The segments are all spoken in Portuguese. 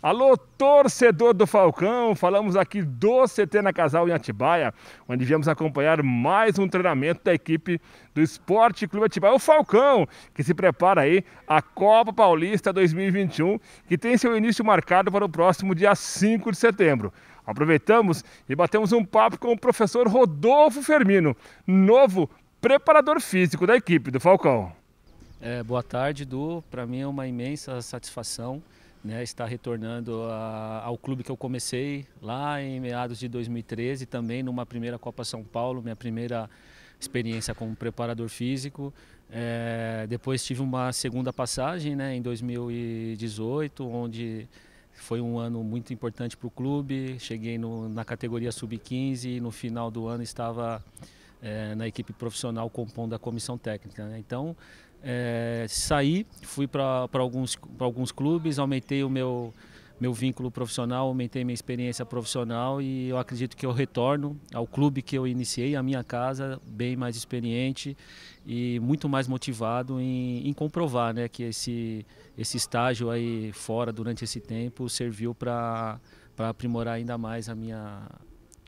Alô, torcedor do Falcão! Falamos aqui do CT na Casal em Atibaia, onde viemos acompanhar mais um treinamento da equipe do Esporte Clube Atibaia. O Falcão, que se prepara aí a Copa Paulista 2021, que tem seu início marcado para o próximo dia 5 de setembro. Aproveitamos e batemos um papo com o professor Rodolfo Fermino, novo preparador físico da equipe do Falcão. É, boa tarde, Du. Para mim é uma imensa satisfação né, estar retornando a, ao clube que eu comecei lá em meados de 2013, também numa primeira Copa São Paulo, minha primeira experiência como preparador físico. É, depois tive uma segunda passagem né, em 2018, onde foi um ano muito importante para o clube. Cheguei no, na categoria sub-15 e no final do ano estava é, na equipe profissional compondo a comissão técnica. Né? Então, é, saí, fui para alguns, alguns clubes, aumentei o meu, meu vínculo profissional, aumentei minha experiência profissional e eu acredito que eu retorno ao clube que eu iniciei, a minha casa, bem mais experiente e muito mais motivado em, em comprovar né, que esse, esse estágio aí fora durante esse tempo serviu para aprimorar ainda mais a minha,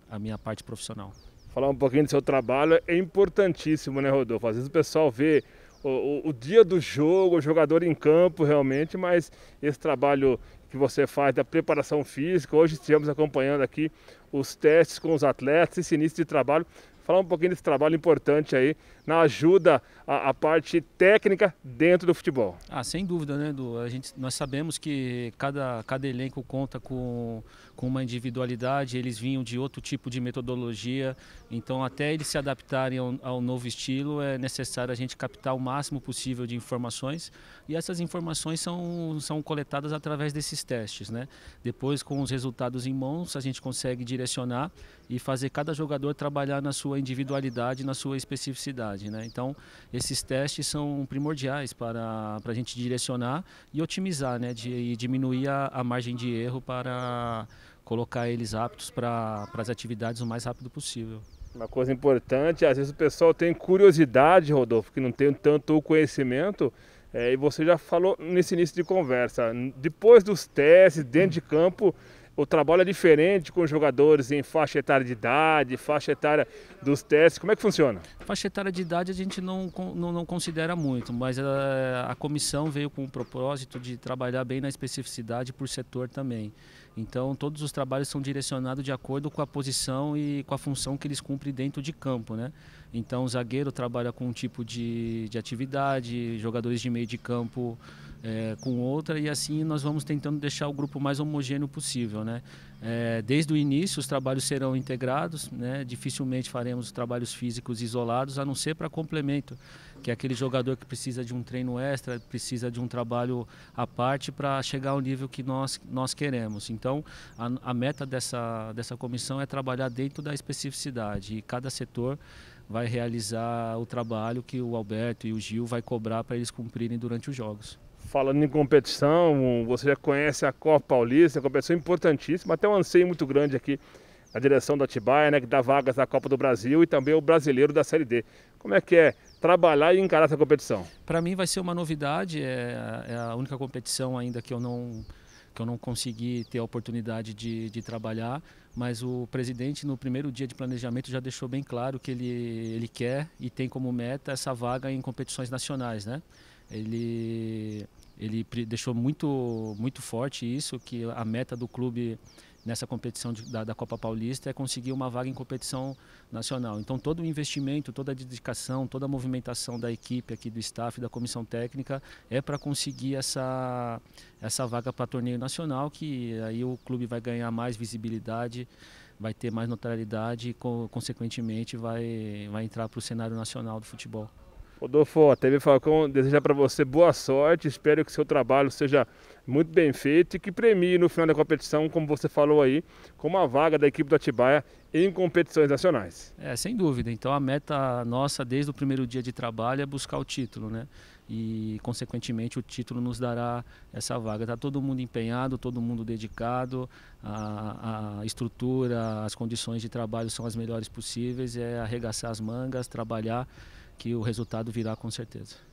a minha parte profissional. Falar um pouquinho do seu trabalho é importantíssimo, né, Rodolfo? Às vezes o pessoal vê o, o, dia do jogo, o jogador em campo realmente, mas esse trabalho que você faz da preparação física, hoje estivemos acompanhando aqui os testes com os atletas, esse início de trabalho falar um pouquinho desse trabalho importante aí na ajuda à, parte técnica dentro do futebol. Ah, sem dúvida, né, Edu? A gente, nós sabemos que cada, cada elenco conta com, com uma individualidade, eles vinham de outro tipo de metodologia, então até eles se adaptarem ao, ao novo estilo é necessário a gente captar o máximo possível de informações e essas informações são, são coletadas através desses testes, né? Depois, com os resultados em mãos, a gente consegue direcionar e fazer cada jogador trabalhar na sua individualidade na sua especificidade. Né? Então, esses testes são primordiais para, para a gente direcionar e otimizar, né? De, e diminuir a, a margem de erro para colocar eles aptos para, para as atividades o mais rápido possível. Uma coisa importante, às vezes o pessoal tem curiosidade, Rodolfo, que não tem tanto conhecimento, é, e você já falou nesse início de conversa. Depois dos testes, dentro de campo, o trabalho é diferente com jogadores em faixa etária de idade, faixa etária dos testes? Como é que funciona? Faixa etária de idade a gente não, não, não considera muito, mas a, eh, a, comissão veio com o propósito de trabalhar bem na especificidade por setor também. Então, todos os trabalhos são direcionados de acordo com a posição e com a função que eles cumprem dentro de campo, né? Então, o zagueiro trabalha com um tipo de, de atividade, jogadores de meio de campo é, com outra e assim nós vamos tentando deixar o grupo mais homogêneo possível, né? É, desde o início os trabalhos serão integrados, né? Dificilmente faremos trabalhos físicos isolados, a não ser para complemento, que é aquele jogador que precisa de um treino extra, precisa de um trabalho à parte para chegar ao nível que nós nós queremos. Então a, a meta dessa dessa comissão é trabalhar dentro da especificidade e cada setor vai realizar o trabalho que o Alberto e o Gil vai cobrar para eles cumprirem durante os jogos. Falando em competição, você já conhece a Copa Paulista, uma competição importantíssima, até um anseio muito grande aqui na direção da Atibaia, né, que dá vagas na Copa do Brasil e também o brasileiro da Série D. Como é que é trabalhar e encarar essa competição? Para mim vai ser uma novidade, é, é a única competição ainda que eu não que eu não consegui ter a oportunidade de, de trabalhar, mas o presidente no primeiro dia de planejamento já deixou bem claro que ele, ele quer e tem como meta essa vaga em competições nacionais, né? Ele ele deixou muito muito forte isso que a meta do clube nessa competição de, da, da, Copa Paulista é conseguir uma vaga em competição nacional. Então, todo o investimento, toda a dedicação, toda a movimentação da equipe aqui do staff, da comissão técnica, é para conseguir essa, essa vaga para torneio nacional, que aí o clube vai ganhar mais visibilidade, vai ter mais notoriedade e, consequentemente, vai, vai entrar para o cenário nacional do futebol. Rodolfo, a TV Falcão deseja para você boa sorte, espero que seu trabalho seja muito bem feito e que premie no final da competição, como você falou aí, com uma vaga da equipe do Atibaia em competições nacionais. É, sem dúvida. Então a meta nossa desde o primeiro dia de trabalho é buscar o título, né? E consequentemente o título nos dará essa vaga. Está todo mundo empenhado, todo mundo dedicado, a, a estrutura, as condições de trabalho são as melhores possíveis, é arregaçar as mangas, trabalhar que o resultado virá com certeza.